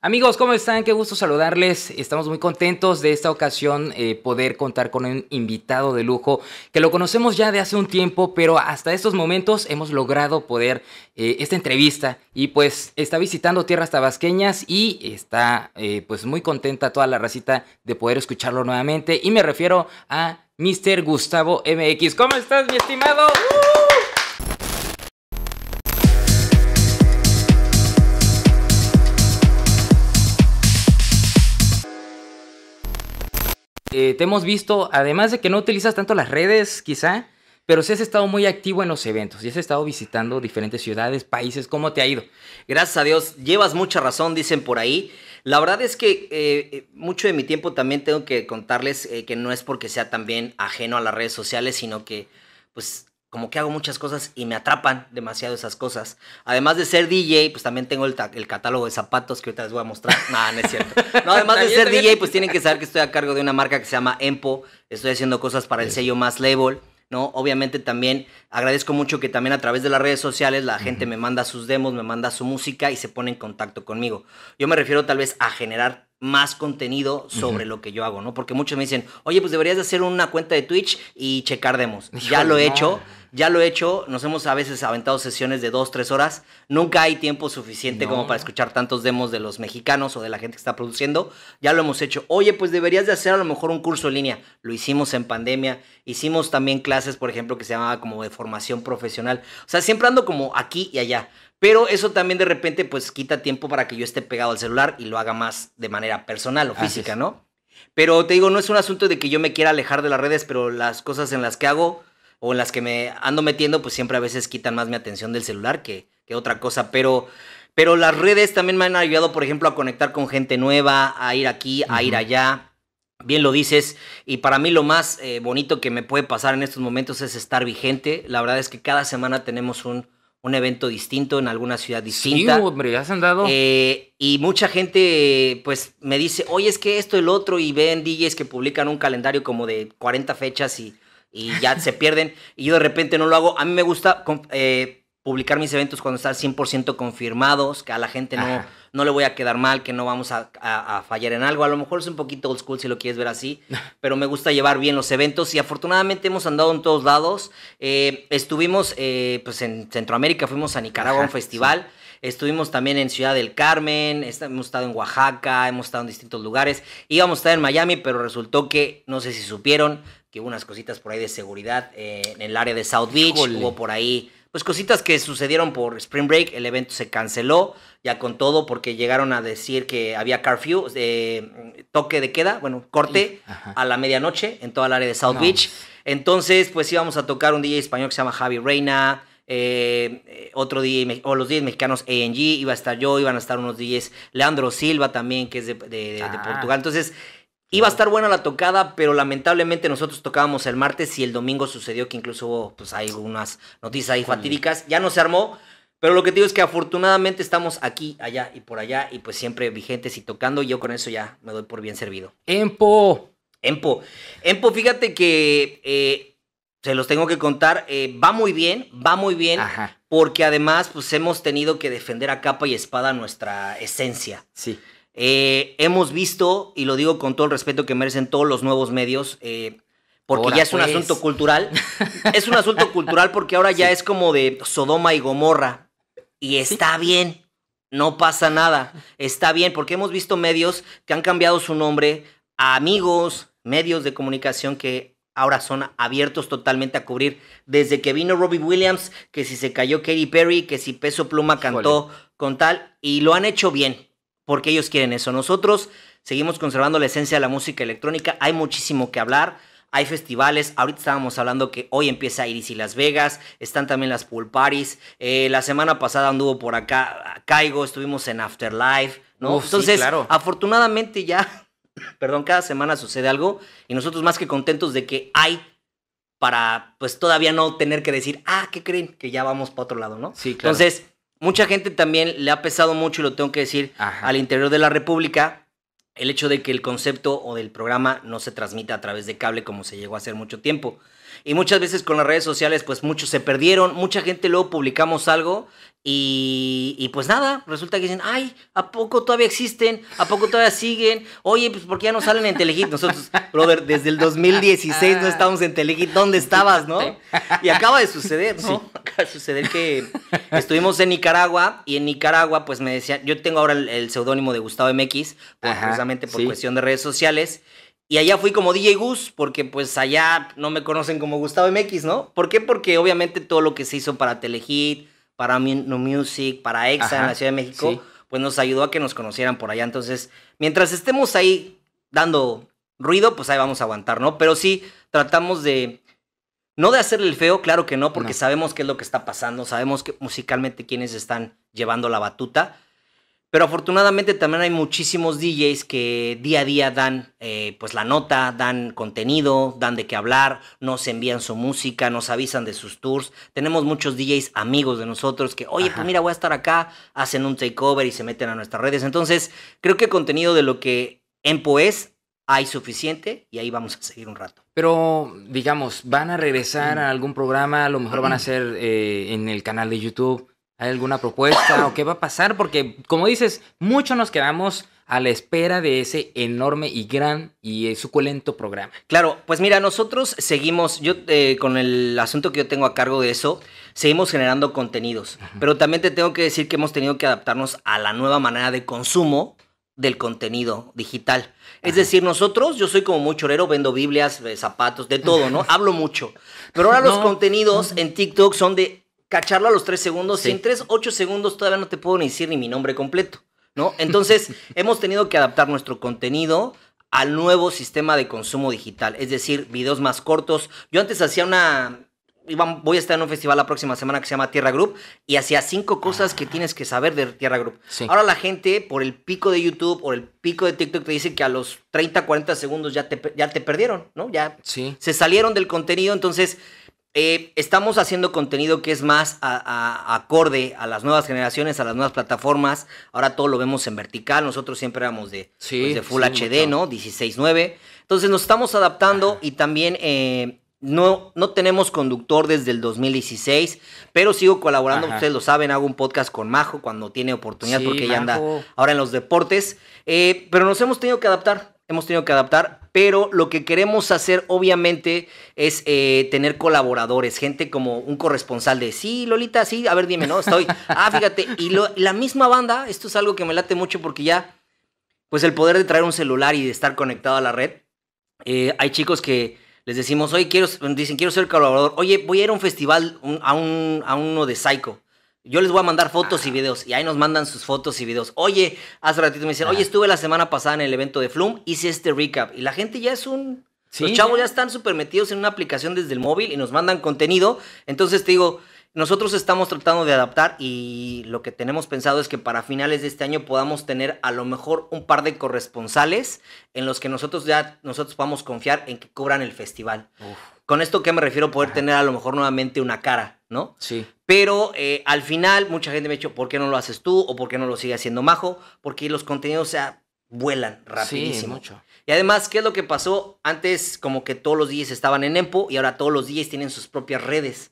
Amigos, ¿cómo están? Qué gusto saludarles. Estamos muy contentos de esta ocasión eh, poder contar con un invitado de lujo que lo conocemos ya de hace un tiempo, pero hasta estos momentos hemos logrado poder eh, esta entrevista y pues está visitando tierras tabasqueñas y está eh, pues muy contenta toda la racita de poder escucharlo nuevamente y me refiero a Mr. Gustavo MX. ¿Cómo estás, mi estimado? ¡Uh! Eh, te hemos visto, además de que no utilizas tanto las redes, quizá, pero sí has estado muy activo en los eventos y has estado visitando diferentes ciudades, países. ¿Cómo te ha ido? Gracias a Dios, llevas mucha razón, dicen por ahí. La verdad es que eh, eh, mucho de mi tiempo también tengo que contarles que no es porque sea también ajeno a las redes sociales, sino que pues como que hago muchas cosas y me atrapan demasiado esas cosas. Además de ser DJ, pues también tengo el, catálogo de zapatos que ahorita les voy a mostrar. No, no es cierto. No, además de ser DJ, pues tienen que saber que estoy a cargo de una marca que se llama Empo. Estoy haciendo cosas para el sello Más Label. ¿no? Obviamente también agradezco mucho que también a través de las redes sociales la gente me manda sus demos, me manda su música y se pone en contacto conmigo. Yo me refiero tal vez a generar más contenido sobre lo que yo hago, ¿no? Porque muchos me dicen, oye, pues deberías hacer una cuenta de Twitch y checar demos. ya lo he hecho. Ya lo he hecho, nos hemos a veces aventado sesiones de dos, tres horas. Nunca hay tiempo suficiente como para escuchar tantos demos de los mexicanos o de la gente que está produciendo. Ya lo hemos hecho. Oye, pues deberías de hacer a lo mejor un curso en línea. Lo hicimos en pandemia. Hicimos también clases, por ejemplo, que se llamaba como de formación profesional. O sea, siempre ando como aquí y allá. Pero eso también de repente pues quita tiempo para que yo esté pegado al celular y lo haga más de manera personal o física, ¿no? Pero te digo, no es un asunto de que yo me quiera alejar de las redes, pero las cosas en las que hago o en las que me ando metiendo, pues siempre a veces quitan más mi atención del celular que, que otra cosa. Pero, pero las redes también me han ayudado, por ejemplo, a conectar con gente nueva, a ir aquí, a ir allá. Bien lo dices, y para mí lo más eh, bonito que me puede pasar en estos momentos es estar vigente. La verdad es que cada semana tenemos un, un evento distinto en alguna ciudad distinta. Sí, hombre, has andado. Eh, y mucha gente, pues, me dice, oye, es que esto, el otro, y ven DJs que publican un calendario como de 40 fechas y y ya se pierden. Y yo de repente no lo hago. A mí me gusta eh, publicar mis eventos cuando están 100% confirmados, que a la gente no, no le voy a quedar mal, que no vamos a, fallar en algo. A lo mejor es un poquito old school si lo quieres ver así, pero me gusta llevar bien los eventos y afortunadamente hemos andado en todos lados. Eh, estuvimos eh, pues en Centroamérica, fuimos a Nicaragua a un festival. Estuvimos también en Ciudad del Carmen, hemos estado en Oaxaca, hemos estado en distintos lugares. Íbamos a estar en Miami, pero resultó que, no sé si supieron, que hubo unas cositas por ahí de seguridad eh, en el área de South Beach, hubo por ahí, pues cositas que sucedieron por Spring Break, el evento se canceló, ya con todo, porque llegaron a decir que había curfew, eh, toque de queda, bueno, corte a la medianoche en toda el área de South Beach. Entonces, pues íbamos a tocar un DJ español que se llama Javi Reina, eh, otro DJ, o los DJs mexicanos ANG, iba a estar yo, iban a estar unos DJs, Leandro Silva también, que es de, de ah. Portugal. Entonces, Iba a estar buena la tocada, pero lamentablemente nosotros tocábamos el martes y el domingo sucedió que incluso pues hay unas noticias ahí fatídicas. Ya no se armó, pero lo que te digo es que afortunadamente estamos aquí, allá y por allá y pues siempre vigentes y tocando. Y yo con eso ya me doy por bien servido. Empo. Empo. Empo, fíjate que eh, se los tengo que contar. Eh, va muy bien, va muy bien. Porque además pues hemos tenido que defender a capa y espada nuestra esencia. Sí. Eh, hemos visto, y lo digo con todo el respeto que merecen todos los nuevos medios, eh, porque ya es un pues. asunto cultural. es un asunto cultural porque ahora ya es como de Sodoma y Gomorra. Y está bien, no pasa nada. Está bien, porque hemos visto medios que han cambiado su nombre a amigos, medios de comunicación que ahora son abiertos totalmente a cubrir. Desde que vino Robbie Williams, que si se cayó Katy Perry, que si Peso Pluma cantó con tal, y lo han hecho bien porque ellos quieren eso. Nosotros seguimos conservando la esencia de la música electrónica, hay muchísimo que hablar. Hay festivales, ahorita estábamos hablando que hoy empieza Iris y Las Vegas, están también las Pool Paris. Eh, la semana pasada anduvo por acá Caigo, estuvimos en Afterlife, ¿no? Entonces, afortunadamente ya perdón, cada semana sucede algo y nosotros más que contentos de que hay para, pues todavía no tener que decir, ah, ¿qué creen? Que ya vamos para otro lado, ¿no? Sí, claro. Entonces, mucha gente también le ha pesado mucho, y lo tengo que decir, al interior de la República, el hecho de que el concepto o del programa no se transmita a través de cable como se llegó a hacer mucho tiempo. Y muchas veces con las redes sociales, pues muchos se perdieron, mucha gente luego publicamos algo y, pues nada, resulta que dicen, ay, ¿a poco todavía existen? ¿A poco todavía siguen? Oye, pues ¿por qué ya no salen en Telehit? Nosotros, brother, desde el 2016 no ah. estamos en Telehit, ¿dónde estabas, no? Y acaba de suceder, ¿no? Acaba de suceder que estuvimos en Nicaragua y en Nicaragua, pues me decían, yo tengo ahora el, seudónimo de Gustavo MX, precisamente por cuestión de redes sociales. Y allá fui como DJ Gus, porque pues allá no me conocen como Gustavo MX, ¿no? ¿Por qué? Porque obviamente todo lo que se hizo para Telehit, para No Music, para EXA en la Ciudad de México, pues nos ayudó a que nos conocieran por allá. Entonces, mientras estemos ahí dando ruido, pues ahí vamos a aguantar, ¿no? Pero sí tratamos de... No de hacerle el feo, claro que no, porque sabemos qué es lo que está pasando, sabemos que musicalmente quiénes están llevando la batuta, pero afortunadamente también hay muchísimos DJs que día a día dan eh, pues la nota, dan contenido, dan de qué hablar, nos envían su música, nos avisan de sus tours. Tenemos muchos DJs amigos de nosotros que, oye, pues mira, voy a estar acá, hacen un takeover y se meten a nuestras redes. Entonces, creo que contenido de lo que Empo es hay suficiente y ahí vamos a seguir un rato. Pero, digamos, ¿van a regresar mm. a algún programa? A lo mejor van a hacer mm. eh, en el canal de YouTube ¿Hay alguna propuesta o qué va a pasar? Porque, como dices, mucho nos quedamos a la espera de ese enorme y gran y eh, suculento programa. Claro, pues mira, nosotros seguimos, yo eh, con el asunto que yo tengo a cargo de eso, seguimos generando contenidos, pero también te tengo que decir que hemos tenido que adaptarnos a la nueva manera de consumo del contenido digital. Es decir, nosotros, yo soy como muy chorero, vendo Biblias, eh, zapatos, de todo, ¿no? Hablo mucho. Pero ahora los contenidos en TikTok son de cacharlo a los tres segundos. en tres, ocho segundos todavía no te puedo ni decir ni mi nombre completo, ¿no? Entonces, hemos tenido que adaptar nuestro contenido al nuevo sistema de consumo digital, es decir, videos más cortos. Yo antes hacía una... Voy a estar en un festival la próxima semana que se llama Tierra Group y hacía cinco cosas que ah. tienes que saber de Tierra Group. Ahora la gente, por el pico de YouTube, o el pico de TikTok, te dice que a los 30, 40 segundos ya te, ya te perdieron, ¿no? Ya sí. se salieron del contenido, entonces eh, estamos haciendo contenido que es más acorde a las nuevas generaciones, a las nuevas plataformas. Ahora todo lo vemos en vertical. Nosotros siempre éramos de, pues, Full HD, ¿no? 16.9. Entonces nos estamos adaptando y también eh, no, no tenemos conductor desde el 2016, pero sigo colaborando. Ustedes lo saben, hago un podcast con Majo cuando tiene oportunidad porque ya ella anda ahora en los deportes. Eh, pero nos hemos tenido que adaptar. Hemos tenido que adaptar pero lo que queremos hacer obviamente es eh, tener colaboradores, gente como un corresponsal de, sí, Lolita, sí, a ver, dime, ¿no? Estoy, ah, fíjate, y la misma banda, esto es algo que me late mucho porque ya, pues el poder de traer un celular y de estar conectado a la red, eh, hay chicos que les decimos, oye, quiero, dicen, quiero ser colaborador, oye, voy a ir a un festival, a, un, a uno de Psycho. Yo les voy a mandar fotos y videos y ahí nos mandan sus fotos y videos. Oye, hace ratito me dicen, oye, estuve la semana pasada en el evento de Flum, hice este recap y la gente ya es un... Los chavos ya están súper metidos en una aplicación desde el móvil y nos mandan contenido. Entonces te digo, nosotros estamos tratando de adaptar y lo que tenemos pensado es que para finales de este año podamos tener a lo mejor un par de corresponsales en los que nosotros ya nosotros podamos confiar en que cubran el festival. Con esto que me refiero poder tener a lo mejor nuevamente una cara. ¿no? Sí. Pero eh, al final mucha gente me ha dicho, ¿por qué no lo haces tú? ¿O por qué no lo sigue haciendo Majo? Porque los contenidos, o vuelan rapidísimo. Sí, mucho. Y además, ¿qué es lo que pasó? Antes como que todos los días estaban en Empo y ahora todos los días tienen sus propias redes.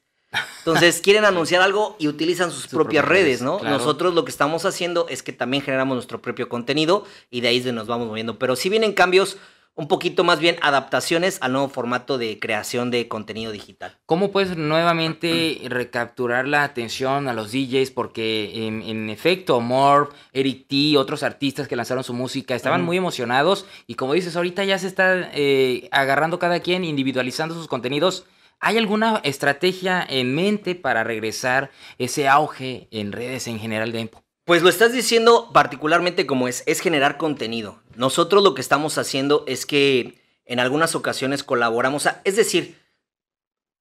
Entonces quieren anunciar algo y utilizan sus, propias, redes, ¿no? Nosotros lo que estamos haciendo es que también generamos nuestro propio contenido y de ahí nos vamos moviendo. Pero si vienen cambios un poquito más bien adaptaciones al nuevo formato de creación de contenido digital. ¿Cómo puedes nuevamente recapturar la atención a los DJs? Porque en, efecto, Morph, Eric T, otros artistas que lanzaron su música estaban muy emocionados y como dices, ahorita ya se está eh, agarrando cada quien, individualizando sus contenidos. ¿Hay alguna estrategia en mente para regresar ese auge en redes en general de Empo? Pues lo estás diciendo particularmente como es, es generar contenido. Nosotros lo que estamos haciendo es que en algunas ocasiones colaboramos, es decir,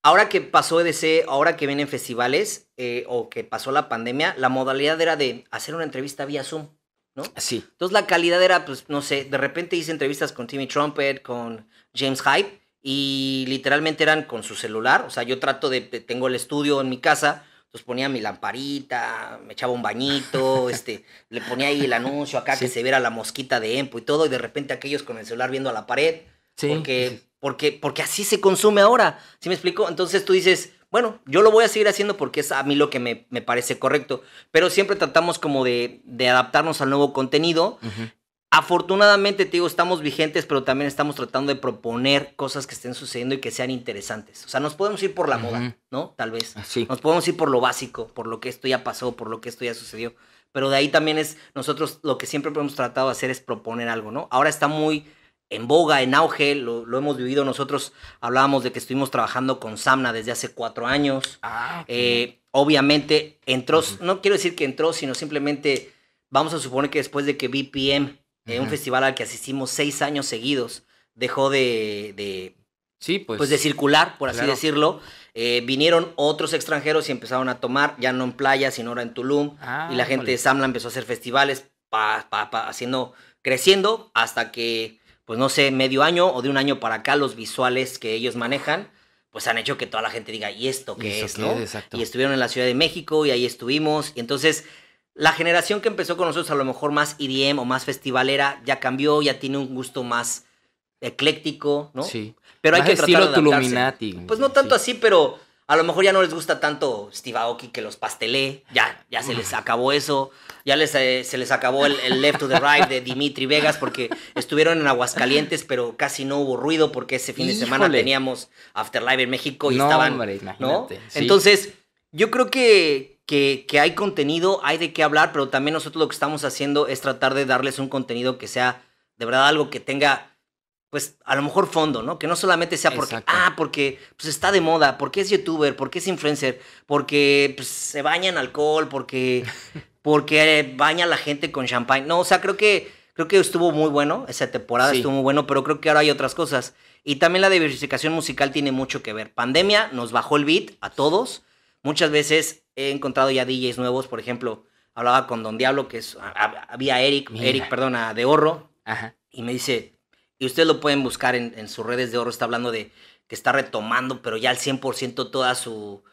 ahora que pasó EDC, ahora que vienen festivales eh, o que pasó la pandemia, la modalidad era de hacer una entrevista vía Zoom, ¿no? Sí. Entonces la calidad era, pues no sé, de repente hice entrevistas con Timmy Trumpet, con James Hype y literalmente eran con su celular, o sea, yo trato de, de tengo el estudio en mi casa pues ponía mi lamparita, me echaba un bañito, este, le ponía ahí el anuncio acá que se viera la mosquita de Empo y todo, y de repente aquellos con el celular viendo a la pared, porque, porque, porque así se consume ahora, ¿sí me explico? Entonces tú dices, bueno, yo lo voy a seguir haciendo porque es a mí lo que me, me parece correcto, pero siempre tratamos como de, de adaptarnos al nuevo contenido Afortunadamente, te digo, estamos vigentes, pero también estamos tratando de proponer cosas que estén sucediendo y que sean interesantes. O sea, nos podemos ir por la moda, ¿no? Tal vez. Ah, sí. Nos podemos ir por lo básico, por lo que esto ya pasó, por lo que esto ya sucedió. Pero de ahí también es, nosotros lo que siempre hemos tratado de hacer es proponer algo, ¿no? Ahora está muy en boga, en auge, lo, hemos vivido. Nosotros hablábamos de que estuvimos trabajando con Samna desde hace cuatro años. Ah, eh, obviamente entró, no quiero decir que entró, sino simplemente vamos a suponer que después de que BPM eh, un festival al que asistimos seis años seguidos. Dejó de, sí, pues. pues, de circular, por así decirlo. Eh, vinieron otros extranjeros y empezaron a tomar, ya no en playa, sino ahora en Tulum. Ah, y la gente de Samla empezó a hacer festivales, pa, haciendo, creciendo hasta que, pues no sé, medio año o de un año para acá, los visuales que ellos manejan, pues han hecho que toda la gente diga, ¿y esto qué es? ¿no? Es, y estuvieron en la Ciudad de México y ahí estuvimos. Y entonces la generación que empezó con nosotros, a lo mejor más IDM e o más festivalera, ya cambió, ya tiene un gusto más ecléctico, ¿no? Sí. Pero hay que tratar de adaptarse. Pues no tanto así, pero a lo mejor ya no les gusta tanto Steve Aoki que los pastelé. Ya, ya se les acabó eso. Ya les, eh, se les acabó el, Left to the Right de Dimitri Vegas porque estuvieron en Aguascalientes, pero casi no hubo ruido porque ese fin de semana teníamos Afterlife en México y estaban. ¿no? Entonces, yo creo que, que, hay contenido, hay de qué hablar, pero también nosotros lo que estamos haciendo es tratar de darles un contenido que sea de verdad algo que tenga, pues a lo mejor fondo, ¿no? Que no solamente sea porque, ah, porque pues, está de moda, porque es youtuber, porque es influencer, porque pues, se baña en alcohol, porque, porque baña la gente con champán. No, o sea, creo que, creo que estuvo muy bueno, esa temporada estuvo muy bueno, pero creo que ahora hay otras cosas. Y también la diversificación musical tiene mucho que ver. Pandemia nos bajó el beat a todos. Muchas veces he encontrado ya DJs nuevos, por ejemplo, hablaba con Don Diablo, que es, había Eric, Eric, perdona, de Oro y me dice, y ustedes lo pueden buscar en, sus redes de Oro está hablando de que está retomando, pero ya al 100% toda su,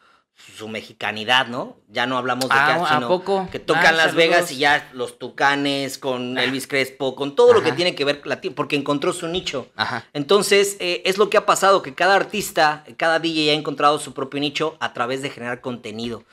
su mexicanidad, ¿no? Ya no hablamos de ah, que, que tocan ah, Las Vegas y ya los Tucanes, con ah. Elvis Crespo, con todo lo que tiene que ver porque encontró su nicho. Ajá. Entonces, eh, es lo que ha pasado, que cada artista, cada DJ ha encontrado su propio nicho a través de generar contenido.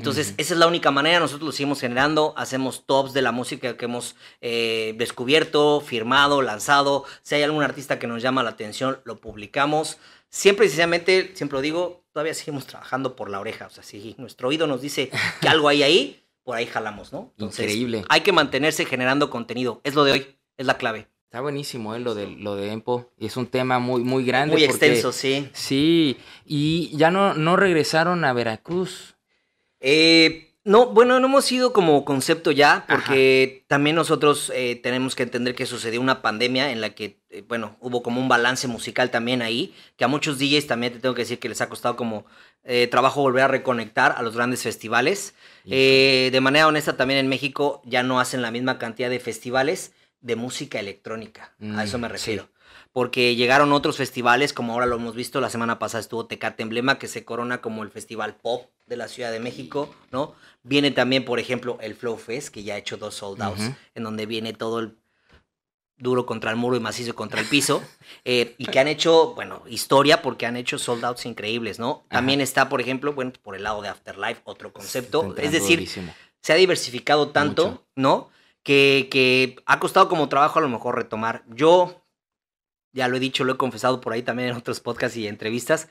Entonces, esa es la única manera, nosotros lo seguimos generando, hacemos tops de la música que hemos eh, descubierto, firmado, lanzado. Si hay algún artista que nos llama la atención, lo publicamos. Siempre, precisamente, siempre lo digo, todavía seguimos trabajando por la oreja. O sea, si nuestro oído nos dice que algo hay ahí, por ahí jalamos, ¿no? Increíble. Hay que mantenerse generando contenido. Es lo de hoy, es la clave. Está buenísimo eh, lo, de, lo de Empo. Es un tema muy, muy grande. Muy extenso, sí. Sí, y ya no, no regresaron a Veracruz. Eh, no, bueno, no hemos ido como concepto ya, porque también nosotros eh, tenemos que entender que sucedió una pandemia en la que, eh, bueno, hubo como un balance musical también ahí, que a muchos DJs también te tengo que decir que les ha costado como eh, trabajo volver a reconectar a los grandes festivales. de manera honesta, también en México ya no hacen la misma cantidad de festivales de música electrónica, a eso me mm, refiero porque llegaron otros festivales, como ahora lo hemos visto, la semana pasada estuvo Tecate Emblema, que se corona como el festival pop de la Ciudad de México, ¿no? Viene también, por ejemplo, el Flow Fest, que ya ha hecho dos sold outs, en donde viene todo el duro contra el muro y macizo contra el piso, eh, y que han hecho, bueno, historia porque han hecho sold outs increíbles, ¿no? También está, por ejemplo, bueno, por el lado de Afterlife, otro concepto, es decir, se ha diversificado tanto, ¿no? Que, que ha costado como trabajo a lo mejor retomar. Yo ya lo he dicho, lo he confesado por ahí también en otros podcasts y entrevistas,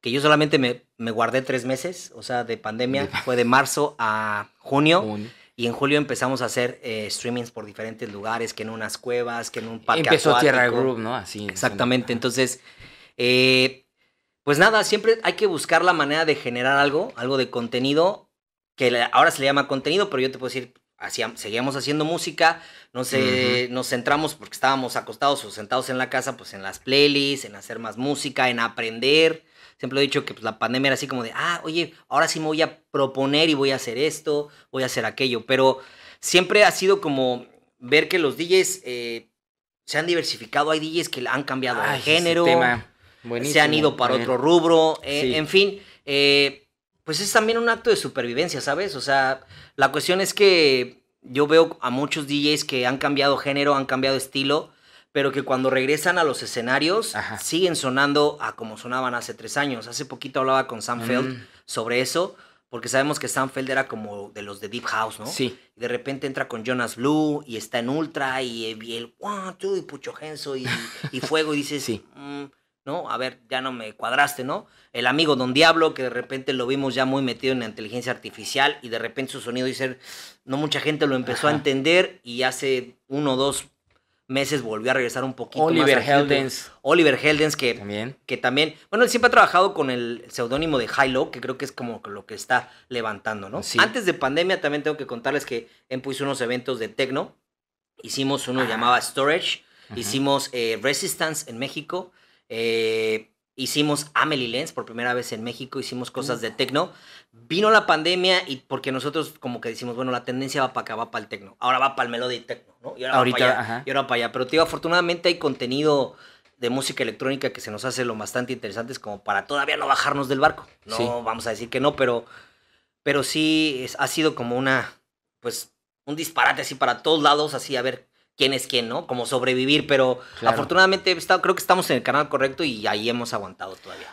que yo solamente me, guardé tres meses, o sea, de pandemia, fue de marzo a junio. Y en julio empezamos a hacer eh, streamings por diferentes lugares, que en unas cuevas, que en un parque. Empezó Tierra Group, ¿no? Así. Exactamente. Entonces, eh, pues nada, siempre hay que buscar la manera de generar algo, algo de contenido, que ahora se le llama contenido, pero yo te puedo decir, seguíamos haciendo música, nos, eh, nos centramos porque estábamos acostados o sentados en la casa, pues en las playlists, en hacer más música, en aprender. Siempre he dicho que pues, la pandemia era así como de, ah, oye, ahora sí me voy a proponer y voy a hacer esto, voy a hacer aquello. Pero siempre ha sido como ver que los DJs eh, se han diversificado. Hay DJs que han cambiado de género, se han ido para otro rubro, eh, en fin pues es también un acto de supervivencia, ¿sabes? O sea, la cuestión es que yo veo a muchos DJs que han cambiado género, han cambiado estilo, pero que cuando regresan a los escenarios siguen sonando a como sonaban hace tres años. Hace poquito hablaba con Sam Feld mm. sobre eso, porque sabemos que Sam Feld era como de los de Deep House, ¿no? Sí. de repente entra con Jonas Blue y está en Ultra y, el y Pucho Genso y, Fuego y dices, sí. Mm, ¿no? A ver, ya no me cuadraste, ¿no? El amigo Don Diablo, que de repente lo vimos ya muy metido en la inteligencia artificial y de repente su sonido y ser, no mucha gente lo empezó a entender y hace uno o dos meses volvió a regresar un poquito Oliver Heldens. Oliver Heldens, que también. que también, bueno, siempre ha trabajado con el seudónimo de High que creo que es como lo que está levantando, ¿no? Antes de pandemia también tengo que contarles que Empu hizo unos eventos de Tecno hicimos uno ah. llamado Storage, hicimos eh, Resistance en México, eh, hicimos Amelie Lens por primera vez en México, hicimos cosas de tecno. Vino la pandemia y porque nosotros como que decimos, bueno, la tendencia va para acá, va para el tecno. Ahora va para el melody tecno, ¿no? Y ahora va para allá, y ahora para allá. Pero tío, afortunadamente hay contenido de música electrónica que se nos hace lo bastante interesante, es como para todavía no bajarnos del barco. No vamos a decir que no, pero, pero sí ha sido como una, pues, un disparate así para todos lados, así a ver quién es quién, ¿no? Como sobrevivir, pero afortunadamente creo que estamos en el canal correcto y ahí hemos aguantado todavía.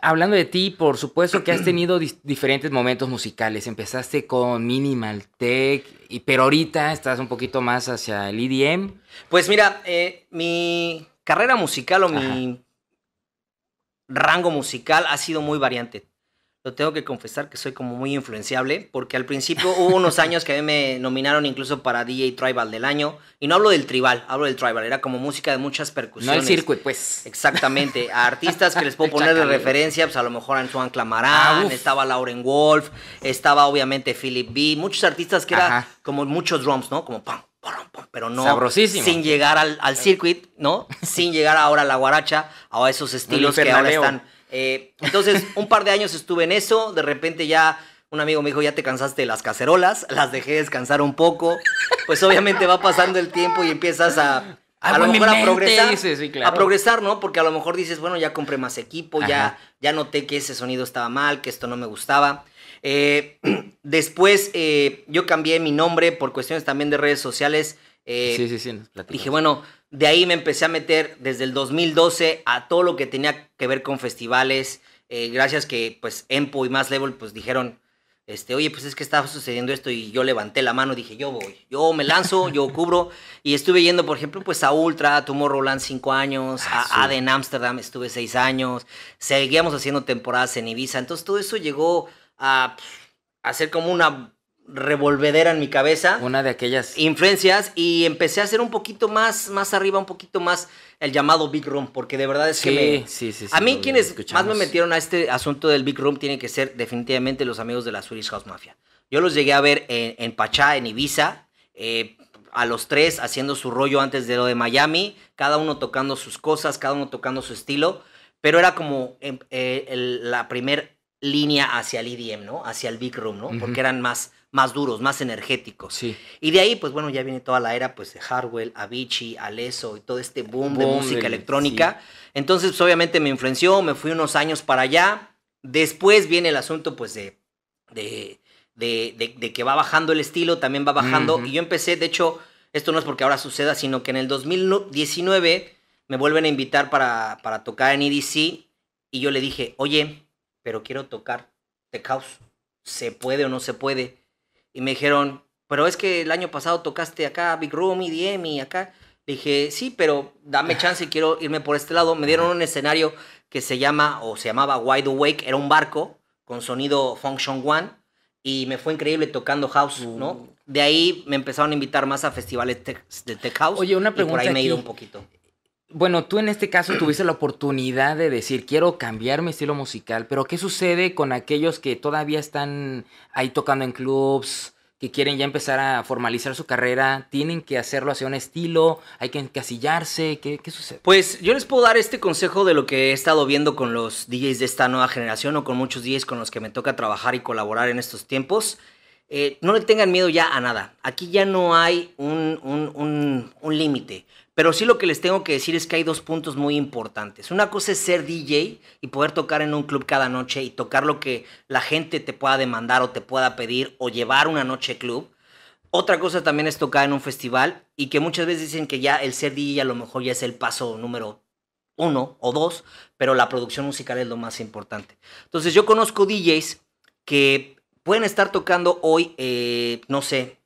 Hablando de ti, por supuesto que has tenido diferentes momentos musicales. Empezaste con Minimal Tech, y, pero ahorita estás un poquito más hacia el EDM. Pues mira, eh, mi carrera musical o mi rango musical ha sido muy variante lo tengo que confesar que soy como muy influenciable, porque al principio hubo unos años que a mí me nominaron incluso para DJ Tribal del año, y no hablo del tribal, hablo del tribal, era como música de muchas percusiones. No el circuit, pues. Exactamente, a artistas que les puedo poner de referencia, pues a lo mejor Antoine Clamaran, ah, estaba Lauren Wolf, estaba obviamente Philip B, muchos artistas que eran como muchos drums, ¿no? Como pam, pero no Sabrosísimo. sin llegar al, al circuit, ¿no? sin llegar ahora a la guaracha, a esos estilos que ahora están eh, entonces, un par de años estuve en eso, de repente ya un amigo me dijo, ya te cansaste de las cacerolas, las dejé descansar un poco, pues obviamente va pasando el tiempo y empiezas a... A, lo mejor a progresar, a progresar, ¿no? Porque a lo mejor dices, bueno, ya compré más equipo, ya, ya noté que ese sonido estaba mal, que esto no me gustaba. Eh, después eh, yo cambié mi nombre por cuestiones también de redes sociales. Eh, sí, sí, sí. Dije, bueno, de ahí me empecé a meter desde el 2012 a todo lo que tenía que ver con festivales. Eh, gracias que pues Empo y Más Level pues dijeron, este, oye, pues es que estaba sucediendo esto y yo levanté la mano, dije, yo voy, yo me lanzo, yo cubro. Y estuve yendo, por ejemplo, pues a Ultra, a Tomorrowland cinco años, ah, a Aden Amsterdam estuve seis años, seguíamos haciendo temporadas en Ibiza. Entonces todo eso llegó a, pues, a ser como una revolvedera en mi cabeza. Una de aquellas. Influencias y empecé a hacer un poquito más, más arriba, un poquito más el llamado Big Room, porque de verdad es que Sí, A mí quienes más me metieron a este asunto del Big Room tienen que ser definitivamente los amigos de la Swedish House Mafia. Yo los llegué a ver en, Pachá, en Ibiza, eh, a los tres haciendo su rollo antes de lo de Miami, cada uno tocando sus cosas, cada uno tocando su estilo, pero era como em, eh, la primera línea hacia el EDM, ¿no? Hacia el Big Room, ¿no? Porque eran más más duros, más energéticos. Y de ahí, pues bueno, ya viene toda la era pues de Hardwell, Avicii, Alesso y todo este boom, de música electrónica. Entonces, pues, obviamente me influenció, me fui unos años para allá. Después viene el asunto pues de, de, que va bajando el estilo, también va bajando. Y yo empecé, de hecho, esto no es porque ahora suceda, sino que en el 2019 me vuelven a invitar para, tocar en EDC y yo le dije, oye, pero quiero tocar The caos ¿Se puede o no se puede? Y me dijeron, pero es que el año pasado tocaste acá Big Room, y e DM y acá. Le dije, sí, pero dame chance, y quiero irme por este lado. Me dieron un escenario que se llama, o se llamaba Wide Awake, era un barco con sonido Function One. Y me fue increíble tocando house, mm. ¿no? De ahí me empezaron a invitar más a festivales de tech house. Oye, una pregunta. Y por ahí me he ido un poquito bueno, tú en este caso tuviste la oportunidad de decir, quiero cambiar mi estilo musical, pero ¿qué sucede con aquellos que todavía están ahí tocando en clubs, que quieren ya empezar a formalizar su carrera? ¿Tienen que hacerlo hacia un estilo? ¿Hay que encasillarse? ¿Qué, sucede? Pues yo les puedo dar este consejo de lo que he estado viendo con los DJs de esta nueva generación o con muchos DJs con los que me toca trabajar y colaborar en estos tiempos. Eh, no le tengan miedo ya a nada. Aquí ya no hay un límite. Pero sí lo que les tengo que decir es que hay dos puntos muy importantes. Una cosa es ser DJ y poder tocar en un club cada noche y tocar lo que la gente te pueda demandar o te pueda pedir o llevar una noche club. Otra cosa también es tocar en un festival y que muchas veces dicen que ya el ser DJ a lo mejor ya es el paso número uno o dos, pero la producción musical es lo más importante. Entonces yo conozco DJs que pueden estar tocando hoy, eh, no sé,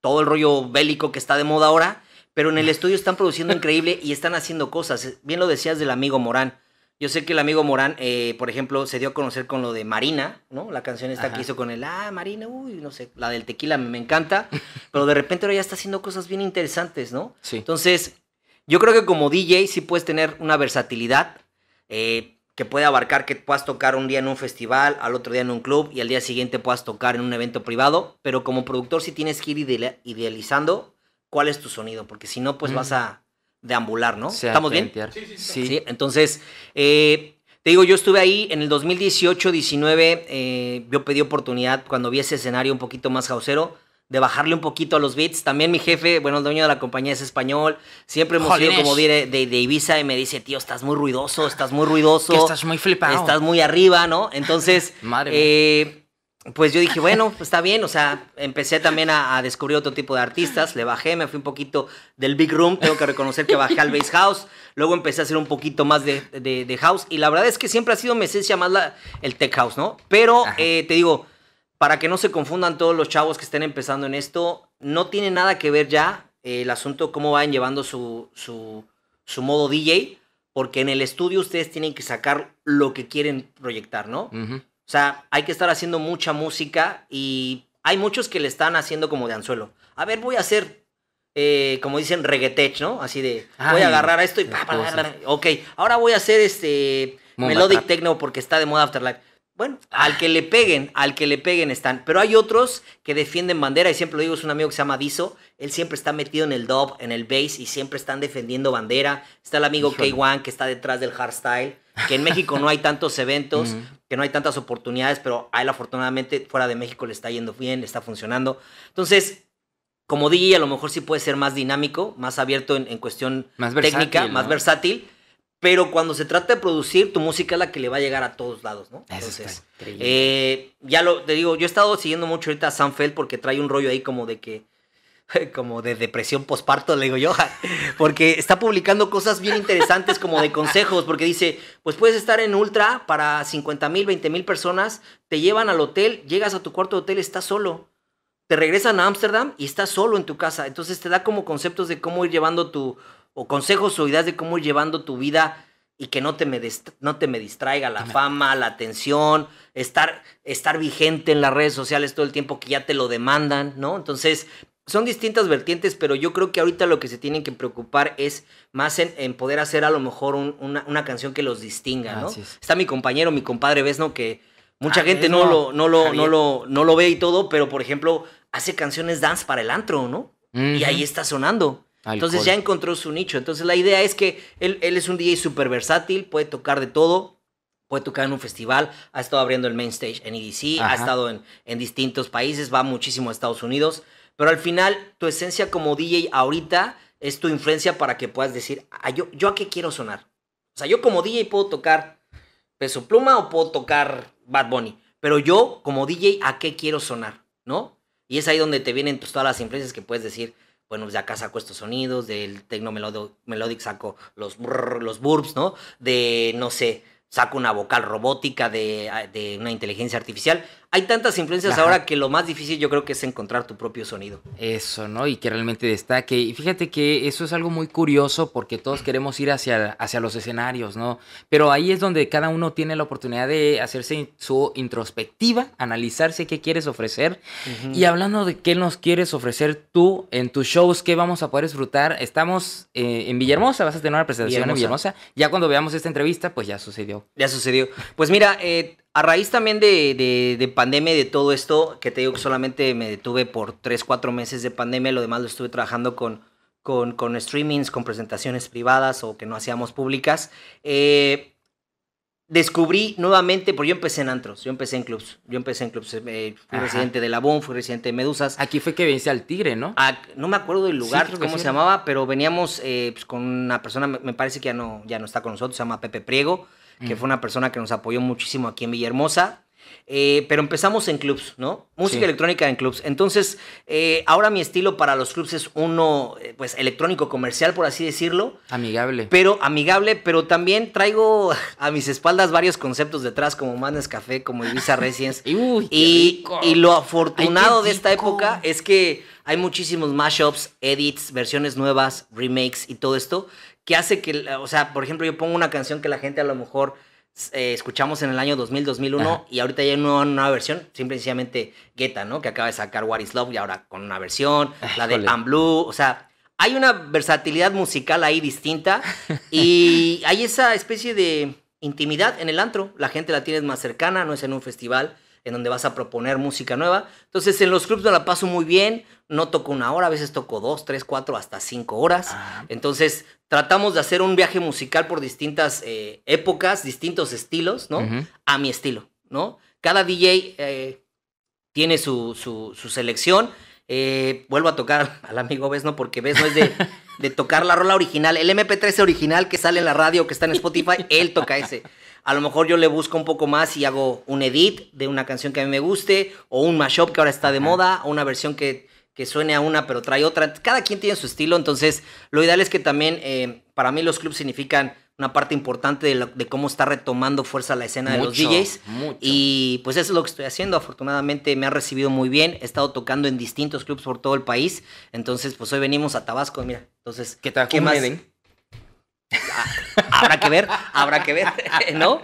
todo el rollo bélico que está de moda ahora pero en el estudio están produciendo increíble y están haciendo cosas. Bien lo decías del amigo Morán. Yo sé que el amigo Morán, eh, por ejemplo, se dio a conocer con lo de Marina, ¿no? La canción esta que hizo con el, ah, Marina, uy, no sé, la del tequila me, encanta, pero de repente ahora ya está haciendo cosas bien interesantes, ¿no? Sí. Entonces, yo creo que como DJ sí puedes tener una versatilidad eh, que puede abarcar que puedas tocar un día en un festival, al otro día en un club y al día siguiente puedas tocar en un evento privado, pero como productor sí tienes que ir idealizando cuál es tu sonido, porque si no, pues vas mm. a deambular, ¿no? ¿Estamos bien? Sí, sí, sí. Entonces, eh, te digo, yo estuve ahí en el 2018-19, eh, yo pedí oportunidad cuando vi ese escenario un poquito más jausero de bajarle un poquito a los beats. También mi jefe, bueno, el dueño de la compañía es español. Siempre hemos sido como de, de, Ibiza y me dice, tío, estás muy ruidoso, estás muy ruidoso. estás muy flipado. Estás muy arriba, ¿no? Entonces, eh, pues yo dije, bueno, pues está bien, o sea, empecé también a, descubrir otro tipo de artistas, le bajé, me fui un poquito del Big Room, tengo que reconocer que bajé al Bass House, luego empecé a hacer un poquito más de, de, House, y la verdad es que siempre ha sido mi esencia más la, el Tech House, ¿no? Pero eh, te digo, para que no se confundan todos los chavos que estén empezando en esto, no tiene nada que ver ya eh, el asunto cómo van llevando su, su, modo DJ, porque en el estudio ustedes tienen que sacar lo que quieren proyectar, ¿no? O sea, hay que estar haciendo mucha música y hay muchos que le están haciendo como de anzuelo. A ver, voy a hacer, eh, como dicen, reggaetech, ¿no? Así de, voy a agarrar a esto y... Pa, ok, ahora voy a hacer este melodic techno porque está de moda Afterlife. Bueno, ah. al que le peguen, al que le peguen están. Pero hay otros que defienden bandera, y siempre lo digo, es un amigo que se llama Dizo. Él siempre está metido en el dub, en el bass, y siempre están defendiendo bandera. Está el amigo K1 que está detrás del hardstyle que en México no hay tantos eventos, que no hay tantas oportunidades, pero a él afortunadamente fuera de México le está yendo bien, le está funcionando. Entonces, como DJ a lo mejor sí puede ser más dinámico, más abierto en, cuestión técnica, más versátil. Pero cuando se trata de producir, tu música es la que le va a llegar a todos lados, ¿no? Entonces, eh, ya lo, te digo, yo he estado siguiendo mucho ahorita a Sanfeld porque trae un rollo ahí como de que como de depresión posparto, le digo yo, porque está publicando cosas bien interesantes como de consejos, porque dice, pues puedes estar en ultra para 50 mil, 20 mil personas, te llevan al hotel, llegas a tu cuarto de hotel, estás solo, te regresan a Ámsterdam y estás solo en tu casa, entonces te da como conceptos de cómo ir llevando tu, o consejos o ideas de cómo ir llevando tu vida y que no te me, no te me distraiga la fama, la atención, estar, estar vigente en las redes sociales todo el tiempo que ya te lo demandan, ¿no? Entonces son distintas vertientes, pero yo creo que ahorita lo que se tienen que preocupar es más en, poder hacer a lo mejor una, canción que los distinga, ¿no? Está mi compañero, mi compadre Vesno, que mucha ah, gente no, lo, no, lo, no, lo, no lo ve y todo, pero por ejemplo, hace canciones dance para el antro, ¿no? Y ahí está sonando. Entonces ya encontró su nicho. Entonces la idea es que él, es un DJ súper versátil, puede tocar de todo, puede tocar en un festival, ha estado abriendo el main stage en EDC, ha estado en, en distintos países, va muchísimo a Estados Unidos. Pero al final, tu esencia como DJ ahorita es tu influencia para que puedas decir, ah, yo, yo a qué quiero sonar. O sea, yo como DJ puedo tocar Peso Pluma o puedo tocar Bad Bunny. Pero yo como DJ, ¿a qué quiero sonar? ¿No? Y es ahí donde te vienen todas las influencias que puedes decir, bueno, de pues acá saco estos sonidos, del tecno melodic saco los, los burps, ¿no? De, no sé, saco una vocal robótica, de, de una inteligencia artificial hay tantas influencias ahora que lo más difícil yo creo que es encontrar tu propio sonido. Eso, ¿no? Y que realmente destaque. Y fíjate que eso es algo muy curioso porque todos queremos ir hacia, hacia los escenarios, ¿no? Pero ahí es donde cada uno tiene la oportunidad de hacerse su introspectiva, analizarse qué quieres ofrecer. Y hablando de qué nos quieres ofrecer tú en tus shows, qué vamos a poder disfrutar. Estamos eh, en Villahermosa, vas a tener una presentación en Villahermosa. Ya cuando veamos esta entrevista, pues ya sucedió. Ya sucedió. Pues mira, eh, a raíz también de, pandemia y de todo esto, que te digo que solamente me detuve por 3, 4 meses de pandemia, lo demás lo estuve trabajando con, con, con streamings, con presentaciones privadas o que no hacíamos públicas. Eh, descubrí nuevamente, porque yo empecé en antros, yo empecé en clubs, yo empecé en clubs, eh, fui residente de Labón, fui residente de Medusas. Aquí fue que vencí al Tigre, ¿no? Ah, no me acuerdo del lugar, cómo se llamaba, pero veníamos eh, pues, con una persona, me parece que ya no, ya no está con nosotros, se llama Pepe Priego que fue una persona que nos apoyó muchísimo aquí en Villahermosa. Eh, pero empezamos en clubs, ¿no? Música electrónica en clubs. Entonces, eh, ahora mi estilo para los clubs es uno, eh, pues, electrónico comercial, por así decirlo. Amigable. Pero amigable, pero también traigo a mis espaldas varios conceptos detrás, como Madness Café, como Ibiza Residence. y, y, lo afortunado de esta época es que hay muchísimos mashups, edits, versiones nuevas, remakes y todo esto que hace que, o sea, por ejemplo, yo pongo una canción que la gente a lo mejor eh, escuchamos en el año 2000, 2001 y ahorita ya hay una nueva versión, simplemente Guetta, ¿no? Que acaba de sacar What is Love y ahora con una versión, la de I'm Blue, o sea, hay una versatilidad musical ahí distinta y hay esa especie de intimidad en el antro, la gente la tiene más cercana, no es en un festival en donde vas a proponer música nueva. Entonces en los clubs no la paso muy bien, no toco una hora, a veces toco dos, tres, cuatro, hasta cinco horas. Ah. Entonces tratamos de hacer un viaje musical por distintas eh, épocas, distintos estilos, ¿no? A mi estilo, ¿no? Cada DJ eh, tiene su, su, su selección eh, vuelvo a tocar al amigo Vesno porque Vesno es de, tocar la rola original, el MP3 original que sale en la radio, que está en Spotify, él toca ese. A lo mejor yo le busco un poco más y hago un edit de una canción que a mí me guste, o un mashup que ahora está de moda, o una versión que, suene a una pero trae otra. Cada quien tiene su estilo, entonces lo ideal es que también eh, para mí los clubs significan una parte importante de, cómo está retomando fuerza la escena de los DJs. Y pues eso es lo que estoy haciendo. Afortunadamente me ha recibido muy bien. He estado tocando en distintos clubs por todo el país. Entonces, pues hoy venimos a Tabasco, mira. Entonces, ¿qué tal? ¿Qué más? Ah, habrá que ver, habrá que ver, ¿no?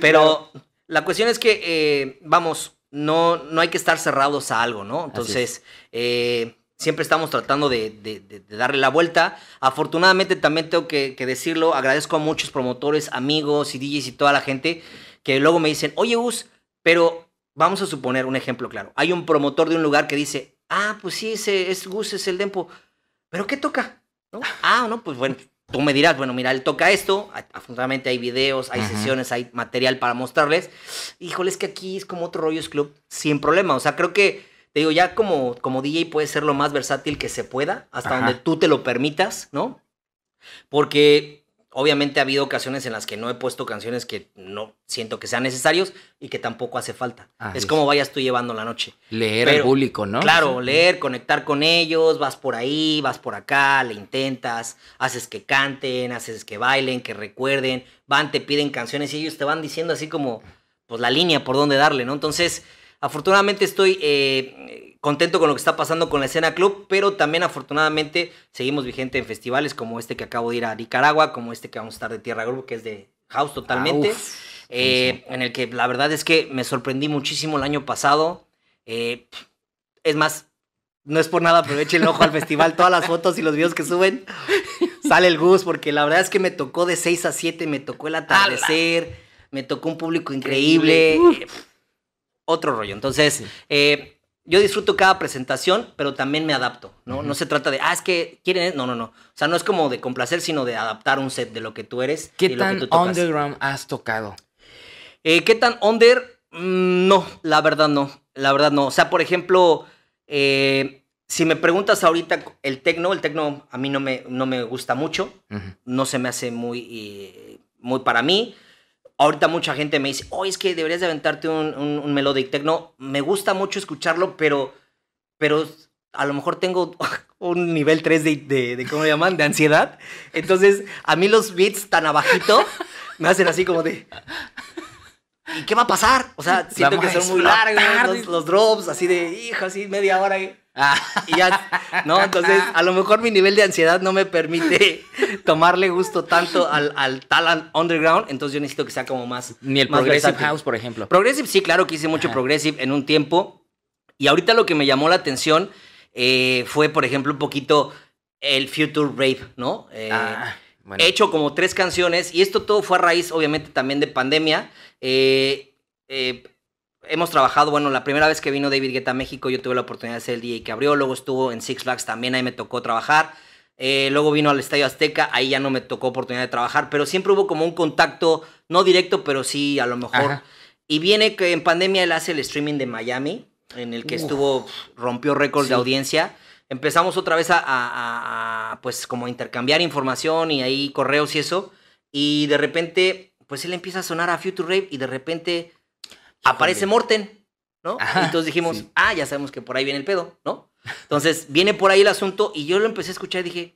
Pero la cuestión es que, eh, vamos, no, no hay que estar cerrados a algo, ¿no? Entonces, eh, siempre estamos tratando de, darle la vuelta. Afortunadamente también tengo que, decirlo, agradezco a muchos promotores, amigos y DJs y toda la gente que luego me dicen, oye Gus, pero vamos a suponer un ejemplo claro. Hay un promotor de un lugar que dice, ah, pues sí, ese es Gus, es el Dempo, pero ¿qué toca? ¿No? Ah, no, pues bueno. Tú me dirás, bueno, mira, él toca esto, afortunadamente hay videos, hay sesiones, hay material para mostrarles. Híjole, es que aquí es como otro rollos club, sin problema. O sea, creo que te digo, ya como, como DJ puedes ser lo más versátil que se pueda, hasta donde tú te lo permitas, ¿no? Porque obviamente ha habido ocasiones en las que no he puesto canciones que no siento que sean necesarios y que tampoco hace falta. es, como vayas tú llevando la noche. Leer al público, ¿no? Claro, leer, conectar con ellos, vas por ahí, vas por acá, le intentas, haces que canten, haces que bailen, que recuerden, van, te piden canciones y ellos te van diciendo así como, pues la línea por dónde darle, ¿no? Entonces Afortunadamente estoy eh, contento con lo que está pasando con la escena club, pero también afortunadamente seguimos vigente en festivales como este que acabo de ir a Nicaragua, como este que vamos a estar de Tierra Grupo, que es de House totalmente, ah, eh, en el que la verdad es que me sorprendí muchísimo el año pasado. Eh, es más, no es por nada, aproveche el ojo al festival, todas las fotos y los videos que suben. Sale el Gus, porque la verdad es que me tocó de 6 a 7, me tocó el atardecer, me tocó un público increíble otro rollo. Entonces, eh, yo disfruto cada presentación, pero también me adapto, ¿no? No se trata de, ah, es que quieren, no, no, no. O sea, no es como de complacer, sino de adaptar un set de lo que tú eres. ¿Qué y tan lo que tú tocas. underground has tocado? Eh, ¿Qué tan under? Mm, no, la verdad no, la verdad no. O sea, por ejemplo, eh, si me preguntas ahorita el tecno, el tecno a mí no me, no me gusta mucho, no se me hace muy, muy para mí. Ahorita mucha gente me dice, oh, es que deberías aventarte un, un, melodic techno. Me gusta mucho escucharlo, pero, pero a lo mejor tengo un nivel 3 de, de, ¿cómo llaman? De ansiedad. Entonces, a mí los beats tan abajito me hacen así como de... ¿Y qué va a pasar? O sea, siento que son muy largos los, los, drops, así de, hijo, así media hora. Y... Y ya, ¿no? Entonces, a lo mejor mi nivel de ansiedad no me permite tomarle gusto tanto al, al talent underground, entonces yo necesito que sea como más. Ni el Progressive House, por ejemplo. Progressive, sí, claro que hice mucho Progressive en un tiempo. Y ahorita lo que me llamó la atención eh, fue, por ejemplo, un poquito el Future Rave, ¿no? He eh, ah, hecho como tres canciones y esto todo fue a raíz, obviamente, también de pandemia. Eh, eh, hemos trabajado, bueno, la primera vez que vino David Guetta a México, yo tuve la oportunidad de ser el DJ que abrió, luego estuvo en Six Flags, también ahí me tocó trabajar. Eh, luego vino al Estadio Azteca, ahí ya no me tocó oportunidad de trabajar, pero siempre hubo como un contacto, no directo, pero sí a lo mejor. Y viene que en pandemia él hace el streaming de Miami, en el que estuvo, rompió récords de audiencia. Empezamos otra vez a, a, pues como intercambiar información y ahí correos y eso. Y de repente, pues él empieza a sonar a Future Rave y de repente aparece Morten, ¿no? y entonces dijimos, ah, ya sabemos que por ahí viene el pedo, ¿no? Entonces viene por ahí el asunto y yo lo empecé a escuchar y dije,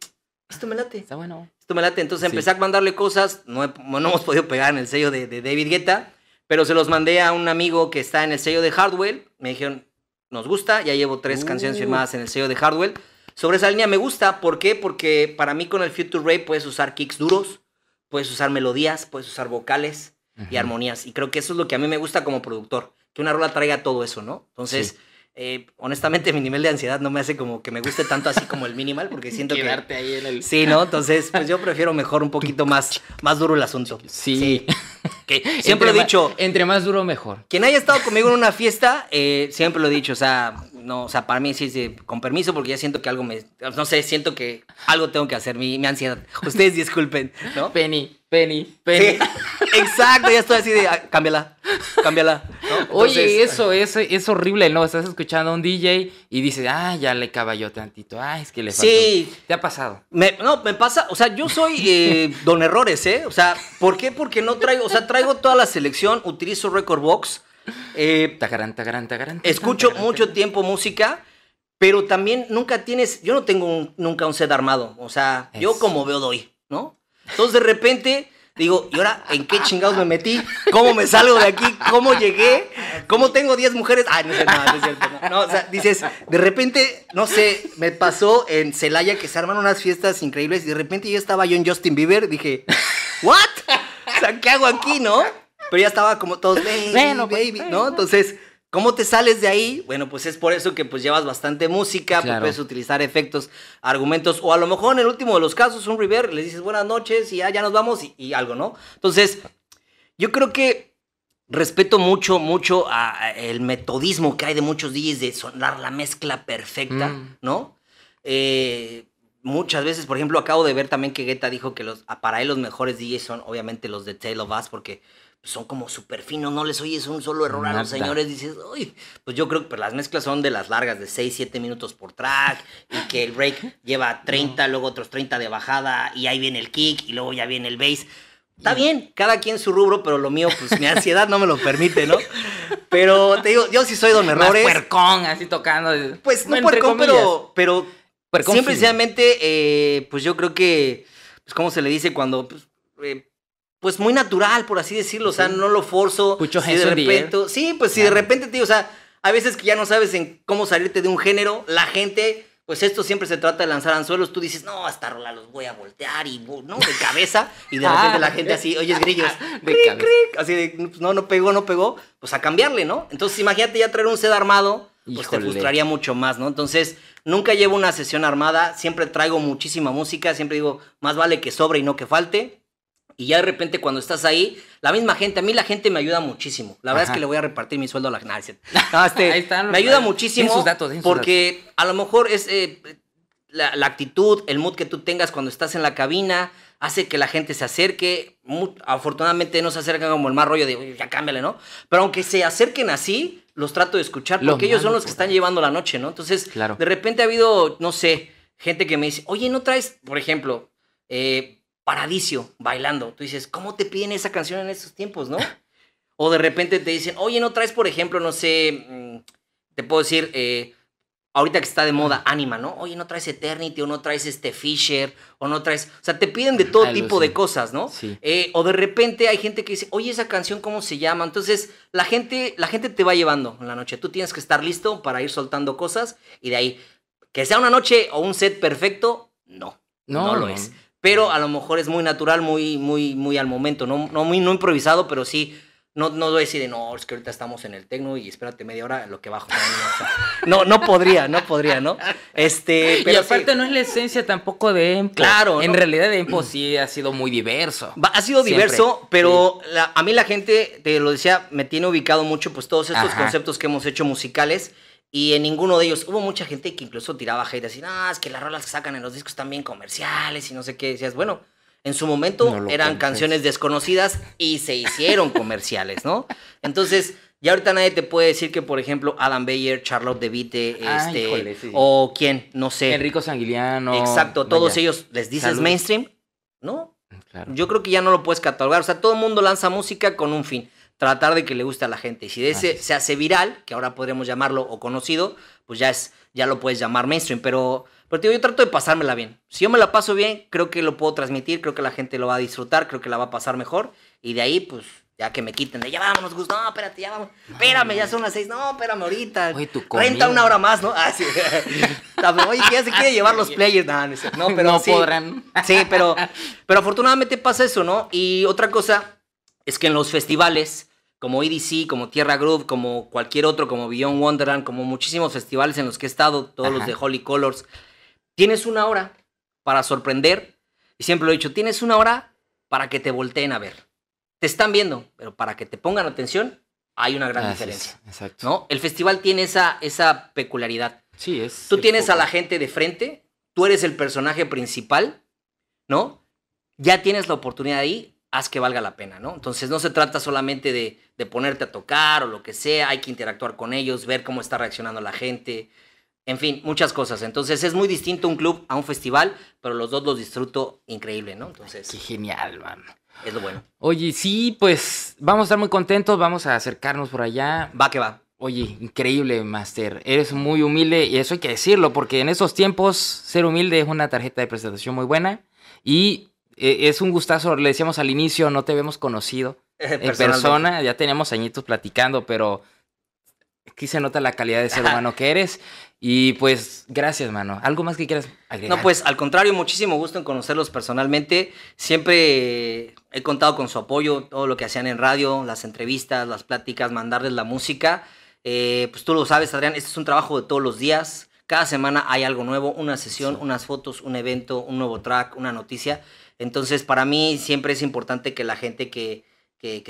esto me late. Está bueno. Esto me late. Entonces empecé a mandarle cosas, no, no, hemos podido pegar en el sello de, David Guetta, pero se los mandé a un amigo que está en el sello de Hardwell. Me dijeron, nos gusta, ya llevo tres uh. canciones firmadas en el sello de Hardwell. Sobre esa línea me gusta, ¿por qué? Porque para mí con el Future Ray puedes usar kicks duros, puedes usar melodías, puedes usar vocales y armonías. Y creo que eso es lo que a mí me gusta como productor, que una rola traiga todo eso, ¿no? Entonces, eh, honestamente, mi nivel de ansiedad no me hace como que me guste tanto así como el minimal, porque siento Quedarte ahí en el... Sí, ¿no? Entonces, pues yo prefiero mejor un poquito más, más duro el asunto. Sí. siempre lo he dicho... Entre más duro, mejor. Quien haya estado conmigo en una fiesta, eh, siempre lo he dicho, o sea... No, o sea, para mí sí, sí, con permiso, porque ya siento que algo me. No sé, siento que algo tengo que hacer, mi, mi ansiedad. Ustedes disculpen, ¿no? Penny, Penny, Penny. exacto, ya estoy así de, cámbiala, cámbiala. Oye, eso es, es horrible, ¿no? Estás escuchando a un DJ y dices, ah, ya le caballó tantito, ah, es que le falta. Sí. ¿Te ha pasado? no, me pasa, o sea, yo soy eh, don errores, ¿eh? O sea, ¿por qué? Porque no traigo, o sea, traigo toda la selección, utilizo Record Box. Eh, tagarán, tagarán, tagarán, escucho mucho tiempo música. Pero también nunca tienes, yo no tengo nunca un set armado, o sea, yo como veo doy, ¿no? Entonces de repente digo, ¿y ahora en qué chingados me metí? ¿Cómo me salgo de aquí? ¿Cómo llegué? ¿Cómo tengo 10 mujeres? Ay, ah, no sé no, no es cierto. No. o sea, dices, de repente, no sé, me pasó en Celaya que se arman unas fiestas increíbles y de repente yo estaba yo en Justin Bieber, dije, ¿what? O sea, ¿qué hago aquí, no? Pero ya estaba como todos, baby, pues, baby, ¿no? Entonces ¿Cómo te sales de ahí? Bueno, pues es por eso que pues llevas bastante música, pues, puedes utilizar efectos, argumentos, o a lo mejor en el último de los casos, un river, le dices buenas noches y ya, ya nos vamos y, algo, ¿no? Entonces, yo creo que respeto mucho, mucho el metodismo que hay de muchos DJs de sonar la mezcla perfecta, mm. ¿no? Eh, muchas veces, por ejemplo, acabo de ver también que Guetta dijo que los, para él los mejores DJs son obviamente los de Tale of Us, porque son como súper finos, no les oyes un solo error a los señores, dices, uy, pues yo creo que las mezclas son de las largas, de 6, 7 minutos por track, y que el break lleva 30, luego otros 30 de bajada, y ahí viene el kick, y luego ya viene el bass. Está bien, cada quien su rubro, pero lo mío, pues mi ansiedad no me lo permite, ¿no? Pero te digo, yo sí soy don errores. Más puercón, así tocando. Pues no puercón, pero, pero puercón, eh, pues yo creo que, pues como se le dice cuando... Pues, eh, pues muy natural, por así decirlo, o sea, no lo forzo. Mucho si de repente, Sí, pues si de repente, o sea, a veces que ya no sabes en cómo salirte de un género, la gente, pues esto siempre se trata de lanzar anzuelos, tú dices, no, hasta rola los voy a voltear y, no, de cabeza, y de repente la gente así, oyes grillos, así de, no, no pegó, no pegó, pues a cambiarle, ¿no? Entonces imagínate ya traer un set armado, pues te frustraría mucho más, ¿no? Entonces, nunca llevo una sesión armada, siempre traigo muchísima música, siempre digo, más vale que sobre y no que falte, y ya de repente cuando estás ahí, la misma gente, a mí la gente me ayuda muchísimo. La verdad es que le voy a repartir mi sueldo a la no, ahí este, están Me ayuda muchísimo datos, porque a lo mejor es eh, la, actitud, el mood que tú tengas cuando estás en la cabina, hace que la gente se acerque. afortunadamente no se acercan como el más rollo de, ya cámbiale, ¿no? Pero aunque se acerquen así, los trato de escuchar porque ellos son los que están llevando la noche, ¿no? Entonces, claro. de repente ha habido, no sé, gente que me dice, oye, ¿no traes, por ejemplo, eh, Paradiso bailando. Tú dices, ¿cómo te piden esa canción en estos tiempos, no? o de repente te dicen, oye, no traes, por ejemplo, no sé, mm, te puedo decir, eh, ahorita que está de moda, Anima, ¿no? Oye, no traes Eternity, o no traes este Fisher, o no traes. O sea, te piden de todo tipo de cosas, ¿no? Eh, o de repente hay gente que dice, oye, esa canción, ¿cómo se llama? Entonces, la gente, la gente te va llevando en la noche. Tú tienes que estar listo para ir soltando cosas y de ahí. Que sea una noche o un set perfecto, No, no lo es pero a lo mejor es muy natural, muy, muy, muy al momento, no, no, muy, no improvisado, pero sí no, no doy no, es que ahorita estamos en el tecno y espérate media hora lo que bajo. No, no podría, no podría, ¿no? Este, y aparte no es la esencia tampoco de Empo. Claro. En realidad Empo sí ha sido muy diverso. Ha sido diverso, pero a mí la gente, te lo decía, me tiene ubicado mucho pues todos estos conceptos que hemos hecho musicales y en ninguno de ellos hubo mucha gente que incluso tiraba hate así, no, es que las rolas que sacan en los discos también comerciales y no sé qué. Decías, bueno, en su momento eran canciones desconocidas y se hicieron comerciales, ¿no? Entonces, ya ahorita nadie te puede decir que, por ejemplo, Adam Bayer, Charlotte DeVite, ah, este, o quién, no sé. Enrico Sanguiliano. Exacto, todos ellos les dices mainstream, ¿no? Yo creo que ya no lo puedes catalogar. O sea, todo el mundo lanza música con un fin tratar de que le guste a la gente. Y si de ese se hace viral, que ahora podríamos llamarlo o conocido, pues ya es ya lo puedes llamar mainstream, pero pero yo trato de pasármela bien. Si yo me la paso bien, creo que lo puedo transmitir, creo que la gente lo va a disfrutar, creo que la va a pasar mejor y de ahí pues ya que me quiten de ya vámonos, Gus, no, espérate, ya vamos. Espérame, ya son las seis, no, espérame ahorita. Oye, Renta una hora más, ¿no? Ah, sí. Oye, ya se quiere llevar los players. No, no, pero no sí. podrán. Sí, pero, pero afortunadamente pasa eso, ¿no? Y otra cosa, es que en los festivales, como EDC, como Tierra Groove, como cualquier otro, como Beyond Wonderland, como muchísimos festivales en los que he estado, todos los de Holy Colors, tienes una hora para sorprender, y siempre lo he dicho, tienes una hora para que te volteen a ver. Te están viendo, pero para que te pongan atención, hay una gran diferencia. Exacto. ¿no? El festival tiene esa, esa peculiaridad. Sí, es. Tú tienes a la gente de frente, tú eres el personaje principal, ¿no? Ya tienes la oportunidad ahí haz que valga la pena, ¿no? Entonces no se trata solamente de, ponerte a tocar o lo que sea, hay que interactuar con ellos, ver cómo está reaccionando la gente, en fin, muchas cosas. Entonces es muy distinto un club a un festival, pero los dos los disfruto increíble, ¿no? Entonces... Qué genial, man. Es lo bueno. Oye, sí, pues vamos a estar muy contentos, vamos a acercarnos por allá. Va que va. Oye, increíble, Master. Eres muy humilde y eso hay que decirlo, porque en esos tiempos ser humilde es una tarjeta de presentación muy buena. Y e, es un gustazo, le decíamos al inicio, no te vemos conocido en persona, ya teníamos añitos platicando, pero aquí se nota la calidad de ser humano que eres. Y pues, gracias, mano. ¿Algo más que quieras agregar? No, pues al contrario, muchísimo gusto en conocerlos personalmente. Siempre he contado con su apoyo, todo lo que hacían en radio, las entrevistas, las pláticas, mandarles la música. Eh, pues tú lo sabes, Adrián, este es un trabajo de todos los días. Cada semana hay algo nuevo, una sesión, unas fotos, un evento, un nuevo track, una noticia. Entonces, para mí siempre es importante que la gente que,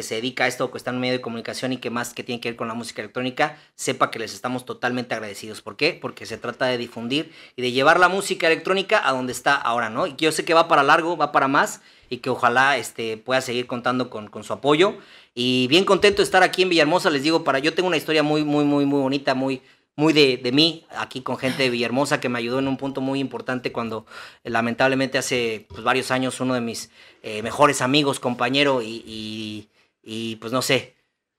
se dedica a esto, que está en medio de comunicación y que más que tiene que ver con la música electrónica, sepa que les estamos totalmente agradecidos. ¿Por qué? Porque se trata de difundir y de llevar la música electrónica a donde está ahora, ¿no? Y que yo sé que va para largo, va para más y que ojalá este, pueda seguir contando con, con su apoyo. Y bien contento de estar aquí en Villahermosa, les digo, para yo tengo una historia muy, muy, muy, muy bonita, muy, muy de, mí, aquí con gente de Villahermosa que me ayudó en un punto muy importante cuando eh, lamentablemente hace pues, varios años uno de mis eh, mejores amigos, compañero y, pues no sé.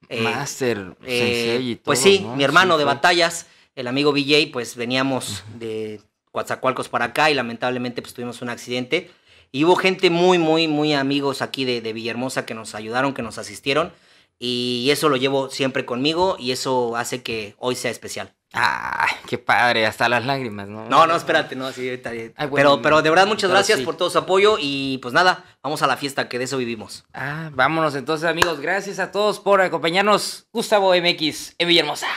Eh, Master, y pues todo, Pues sí, mi hermano de batallas, el amigo BJ, pues veníamos de Coatzacoalcos para acá y lamentablemente pues tuvimos un accidente. Y hubo gente muy, muy, muy amigos aquí de, de Villahermosa que nos ayudaron, que nos asistieron. Y eso lo llevo siempre conmigo y eso hace que hoy sea especial. Ah, qué padre, hasta las lágrimas, ¿no? No, no, espérate, no, Así está pero, de verdad, muchas gracias por todo su apoyo y pues nada, vamos a la fiesta, que de eso vivimos. Ah, vámonos entonces, amigos. Gracias a todos por acompañarnos. Gustavo MX en Villahermosa.